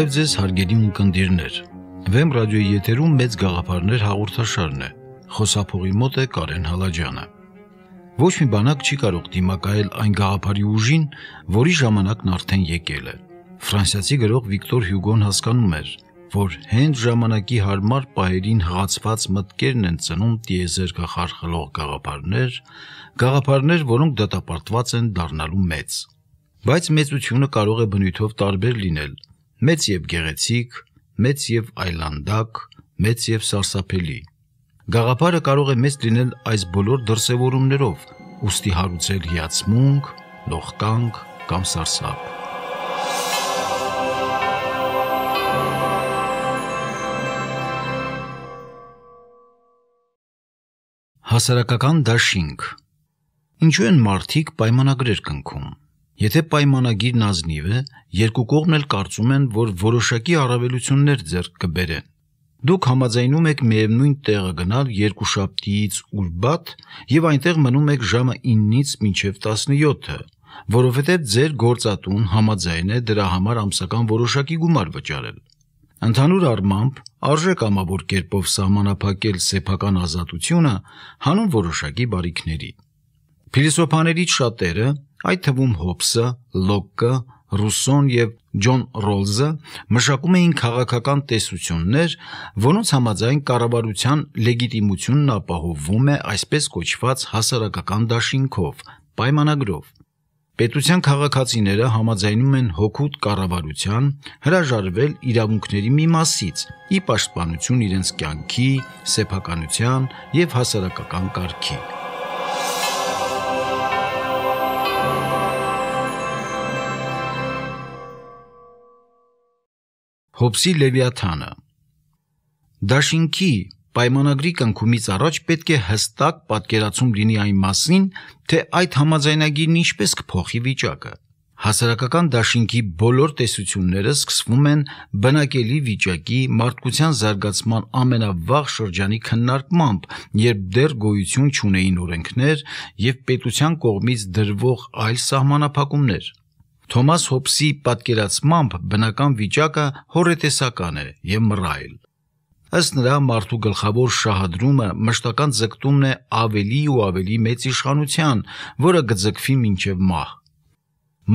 Բարև ձեզ հարգելի ունկնդիրներ։ Վեմ ռադիոյի եթերում մեծ գաղափարներ հաղորդաշարն է։ Խոսափողի մոտ է Կարեն Հալաջյանը։ Ոչ մի բանակ չի կարող դիմակայել այն գաղափարի ուժին, որի ժամանակն արդեն եկել է։ Ֆրանսիացի գրող Վիկտոր Հյուգոն հասկանում էր, որ հենց ժամանակի հարմար պահերին հղացված մտքերն են ծնում դիեզերգախարխլող գաղափարներ, գաղափարներ, որոնք դատապարտված են դառնալու մեծ։ Բայց մեծությունը կարող է բնույթով տարբեր լինել մեծ եւ գեղեցիկ, մեծ եւ այլանդակ, մեծ եւ սարսափելի։ Գաղափարը կարող է մեծ լինել այս բոլոր դրսևորումներով, ուստի հարուցել հիացմունք, նողկանք կամ սարսափ։ Հասարակական դաշինք Ինչու են մարդիկ պայմանագրեր կնքում։ Եթե պայմանագիրն ազնիվ է, երկու կողմն էլ կարծում են, որ որոշակի առավելություններ ձեռք կբերեն։ Դուք համաձայնում եք միևնույն տեղը գնալ երկուշաբթիից ուրբաթ եւ այնտեղ մնում եք ժամը 9-ից մինչեւ 17-ը, որովհետեւ ձեր գործատուն համաձայն է դրա համար ամսական որոշակի գումար վճարել։ Ընդհանուր առմամբ արժե կամավոր կերպով սահմանափակել սեփական ազատությունը հանուն որոշակի բարիքների։ Փիլիսոփաներից շատերը այդ թվում Հոբսը, Լոկը, Ռուսոն եւ Ջոն Ռոլզը մշակում էին քաղաքական տեսություններ, որոնց համաձայն կառավարության լեգիտիմությունն ապահովվում է այսպես կոչված հասարակական դաշինքով, պայմանագրով։ Պետության քաղաքացիները համաձայնում են հոգուտ կառավարության հրաժարվել իրավունքների մի մասից՝ ի պաշտպանություն իրենց կյանքի, սեփականության եւ հասարակական կարգի։ Հոբսի Լևիաթանը։ Դաշինքի պայմանագրի կնքումից առաջ պետք է հստակ պատկերացում լինի այն մասին, թե այդ համաձայնագիրն ինչպես կփոխի վիճակը։ Հասարակական դաշինքի բոլոր տեսությունները սկսվում են բնակելի վիճակի մարդկության զարգացման ամենավաղ շրջանի քննարկմամբ, երբ դեռ գոյություն չունեին օրենքներ եւ պետության կողմից դրվող այլ սահմանափակումներ։ Թոմաս Հոբսի պատկերացմամբ բնական վիճակը հորետեսական է եւ մռայլ։ Ըստ նրա մարդու գլխավոր շահադրումը մշտական ձգտումն է ավելի ու ավելի մեծ իշխանության, որը գձգվի մինչև մահ։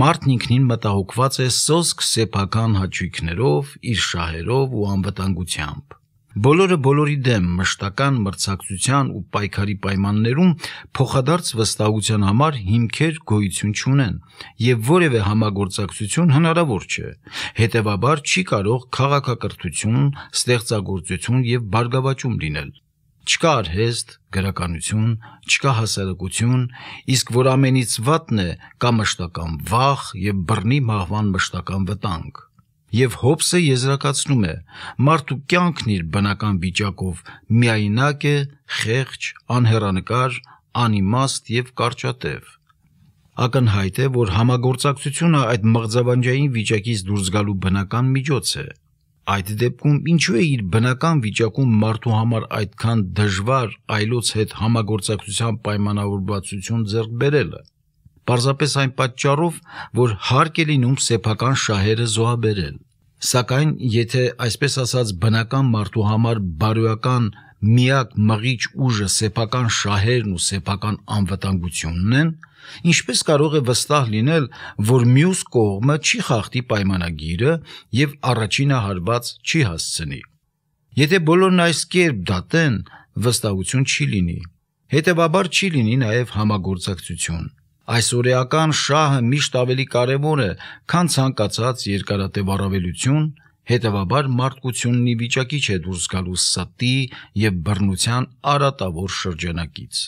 Մարդն ինքնին մտահոգված է սոսկ սեփական հաճույքներով, իր շահերով ու անվտանգությամբ։ Բոլորը բոլորի դեմ մշտական մրցակցության ու պայքարի պայմաններում փոխադարձ վստահության համար հիմքեր գոյություն չունեն եւ որևէ համագործակցություն հնարավոր չէ։ Հետևաբար չի կարող քաղաքակրթություն, ստեղծագործություն եւ բարգավաճում լինել։ Չկա արհեստ, գրականություն, չկա հասարակություն, իսկ որ ամենից վատն է կա մշտական վախ եւ բռնի մահվան մշտական վտանգ եւ Հոբսը եզրակացնում է. մարդու կյանքն իր բնական վիճակով միայնակ է, խեղճ, անհեռանկար, անիմաստ եւ կարճատև։ Ակնհայտ է, որ համագործակցությունը այդ մղձավանջային վիճակից դուրս գալու բնական միջոց է։ Այդ դեպքում ինչու է իր բնական վիճակում մարդու համար այդքան դժվար այլոց հետ համագործակցության պայմանավորվածություն ձեռք բերելը։ Պարզապես այն պատճառով, որ հարկ է լինում սեփական շահերը զոհաբերել սակայն եթե այսպես ասած բնական մարդու համար բարոյական միակ մղիչ ուժը սեփական շահերն ու սեփական անվտանգությունն են, ինչպես կարող է վստահ լինել, որ մյուս կողմը չի խախտի պայմանագիրը եւ առաջինը հարված չի հասցնի։ Եթե բոլորն այս կերպ դատեն, վստահություն չի լինի։ Հետևաբար չի լինի նաեւ համագործակցություն։ Այս օրեական շահը միշտ ավելի կարևոր է, քան ցանկացած երկարատև առավելություն, հետևաբար մարդկությունն ի վիճակի չէ դուրս գալու սատի եւ բռնության արատավոր շրջանակից։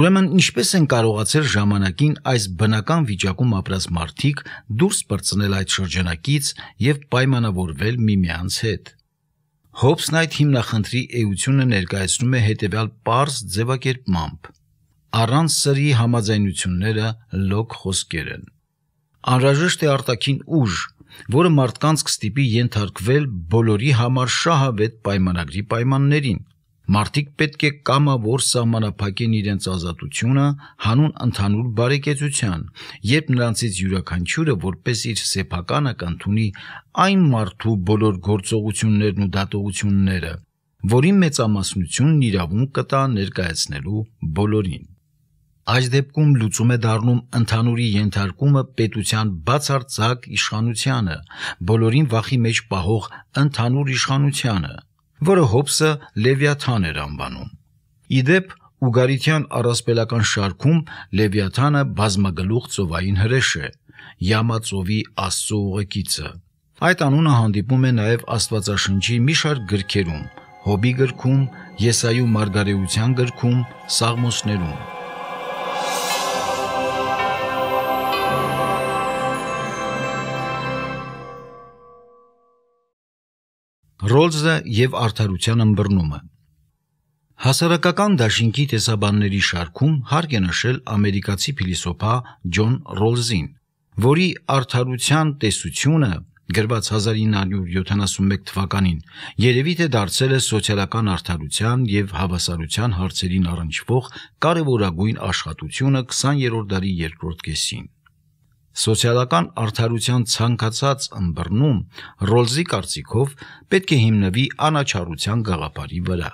Ուրեմն ինչպես են կարողացել ժամանակին այս բնական վիճակում ապրած մարդիկ դուրս բրցնել այդ շրջանակից եւ պայմանավորվել միմյանց հետ։ Հոբսն այդ հիմնախնդրի էությունը ներկայացնում է հետևյալ པարզ ձևակերպմամբ առանց սրի համաձայնությունները լոկ խոսքեր են։ Անհրաժեշտ է արտաքին ուժ, որը մարդկանց կստիպի ենթարկվել բոլորի համար շահավետ պայմանագրի պայմաններին։ Մարդիկ պետք է կամավոր սահմանափակեն իրենց ազատությունը հանուն ընդհանուր բարեկեցության, երբ նրանցից յուրաքանչյուրը որպես իր սեփականը կընդունի այն մարդու բոլոր գործողություններն ու դատողությունները, որի մեծամասնությունն իրավունք կտա ներկայացնելու բոլորին։ Այս դեպքում լուծում է դառնում ընդհանուրի ենթարկումը պետության բացարձակ իշխանությանը, բոլորին վախի մեջ պահող ընդհանուր իշխանությանը, որը Հոբսը Լևիաթան էր անվանում։ Իդեպ Ուգարիթյան առասպելական շարքում Լևիաթանը բազմագլուխ ծովային հրեշ է, Յամածովի աստծո ուղեկիցը։ Այդ անունը հանդիպում է նաև Աստվածաշնչի մի շարք գրքերում, Հոբի գրքում, Եսայու Մարգարեության գրքում, Սաղմոսներում։ Ռոլզը եւ արդարության ըմբռնումը։ Հասարակական դաշինքի տեսաբանների շարքում հարկ է նշել ամերիկացի փիլիսոփա Ջոն Ռոլզին, որի արդարության տեսությունը գրված 1971 թվականին երևի թե դարձել է սոցիալական արդարության եւ հավասարության հարցերին առնչվող կարևորագույն աշխատությունը 20-րդ դարի երկրորդ կեսին սոցիալական արդարության ցանկացած ըմբռնում Ռոլզի կարծիքով պետք է հիմնվի անաչառության գաղափարի վրա։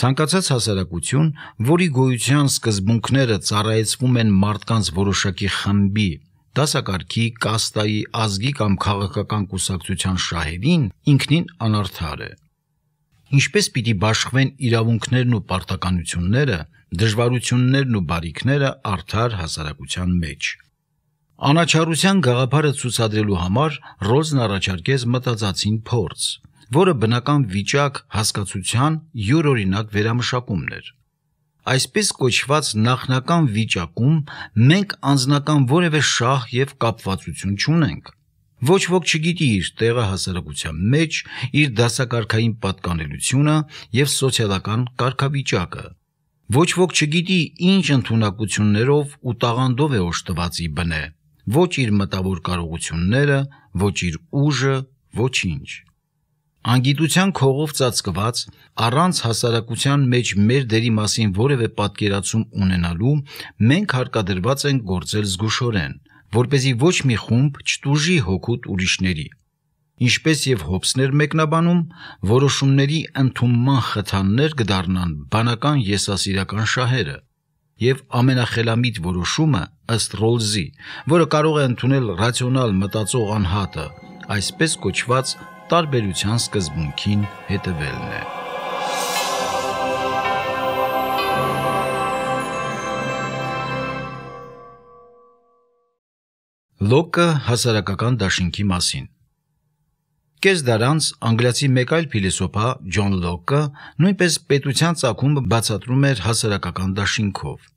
Ցանկացած հասարակություն, որի գոյության սկզբունքները ծառայեցվում են մարդկանց որոշակի խմբի, դասակարգի, կաստայի, ազգի կամ քաղաքական կուսակցության շահերին, ինքնին անարդար է։ Ինչպես պիտի բաշխվեն իրավունքներն ու պարտականությունները, դժվարություններն ու բարիքները արդար հասարակության մեջ։ Անաչառության գաղափարը ցուցադրելու համար Ռոզն առաջարկեց մտածածին փորձ, որը բնական վիճակ հասկացության յուրօրինակ վերամշակումն էր։ Այսպես կոչված նախնական վիճակում մենք անznական որևէ շահ եւ կապվածություն չունենք։ Ոչ ոք չգիտի իր տեղը հասարակության մեջ, իր դասակարգային պատկանելությունը եւ սոցիալական կարգավիճակը։ Ոչ ոք չգիտի ինչ ընտունակություններով ու տաղանդով է օժտված իբնե ոչ իր մտավոր կարողությունները, ոչ իր ուժը, ոչինչ։ Անգիտության քողով ծածկված, առանց հասարակության մեջ մեր դերի մասին որևէ պատկերացում ունենալու, մենք հարկադրված ենք գործել զգուշորեն, որ เป զի ոչ մի խումբ չտուժի հոգուտ ուրիշների։ Ինչպես եւ Հոբսներ մեկնաբանում, որոշումների ընդունման խթաններ կդառնան բանական եսասիրական շահերը, եւ ամենախելամիտ որոշումը ըստ Ռոլզի, որը կարող է ընդունել ռացիոնալ մտածող անհատը, այսպես կոչված տարբերության սկզբունքին հետևելն է։ Լոկը հասարակական դաշինքի մասին Կես դարանց անգլիացի մեկ այլ փիլիսոփա Ջոն Լոկը նույնպես պետության ցակումը բացատրում էր հասարակական դաշինքով։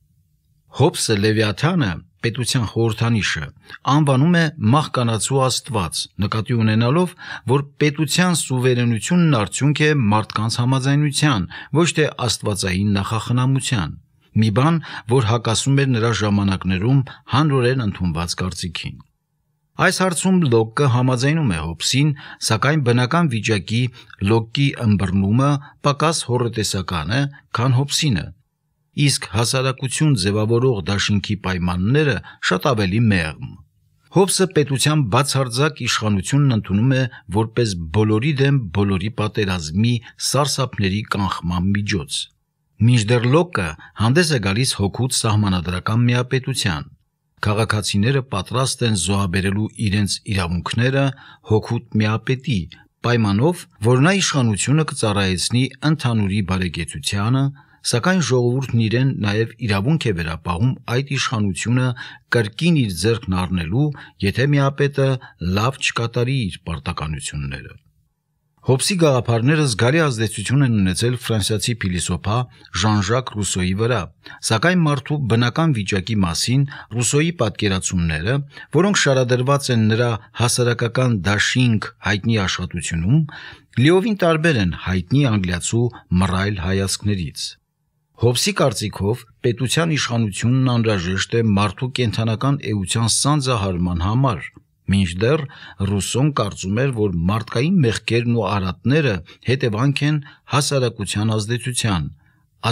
Հոբսը Լևիաթանը պետության խորհրդանիշը անվանում է մահկանացու աստված, նկատի ունենալով, որ պետության սուվերենությունն արդյունք է մարդկանց համաձայնության, ոչ թե աստվածային նախախնամության։ Մի բան, որ հակասում էր նրա ժամանակներում հանրորեն ընդունված կարծիքին։ Այս հարցում Լոկը համաձայնում է Հոբսին, սակայն բնական վիճակի Լոկի ըմբռնումը պակաս հորոտեսական է, քան Հոբսինը, իսկ հասարակություն ձևավորող դաշինքի պայմանները շատ ավելի մեղմ։ Հոբսը պետության բացարձակ իշխանությունն ընդունում է որպես բոլորի դեմ բոլորի պատերազմի սարսափների կանխման միջոց։ Մինչդեռ Լոկը հանդես է գալիս հոգուց սահմանադրական միապետության։ Քաղաքացիները պատրաստ են զոհաբերելու իրենց իրավունքները հոգուտ միապետի պայմանով, որ նա իշխանությունը կծառայեցնի ընդհանուրի բարեկեցությանը, սակայն ժողովուրդն իրեն նաև իրավունք է վերապահում այդ իշխանությունը կրկին իր ձեռքն առնելու, եթե միապետը լավ չկատարի իր պարտականությունները։ Հոբսի գաղափարները զգալի ազդեցություն են ունեցել ֆրանսիացի փիլիսոփա Ժան-Ժակ Ռուսոյի վրա, սակայն մարդու բնական վիճակի մասին Ռուսոյի պատկերացումները, որոնք շարադրված են նրա հասարակական դաշինք հայտնի աշխատությունում, լիովին տարբեր են հայտնի անգլիացու մռայլ հայացքներից։ Հոբսի կարծիքով պետության իշխանությունն անհրաժեշտ է մարդու կենթանական էության սանձահարման համար։ Մինչդեռ Ռուսոն կարծում էր, որ մարդկային մեղքերն ու արատները հետևանք են հասարակության ազդեցության։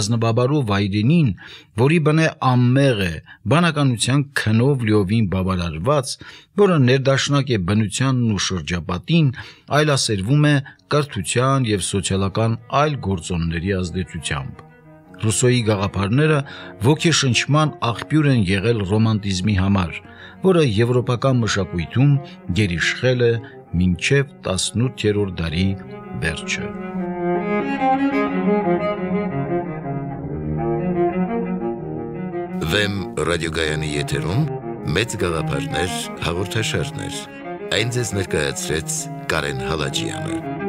Ազնվաբարու վայրենին, որի բնե ամմեղ է, բանականության քնով լիովին բավարարված, որը ներդաշնակ է բնությանն ու շրջապատին, այլ ասերվում է կրթության եւ սոցիալական այլ գործոնների ազդեցությամբ։ Ռուսոյի գաղափարները ոգեշնչման աղբյուր են եղել ռոմանտիզմի համար, որը եվրոպական մշակույթում գերիշխել է մինչև 18-րդ դարի վերջը։ Վեմ ռադիոգայանի եթերում մեծ գաղափարներ հաղորդաշարներ։ Այն ձեզ ներկայացրեց Կարեն Հալաջյանը։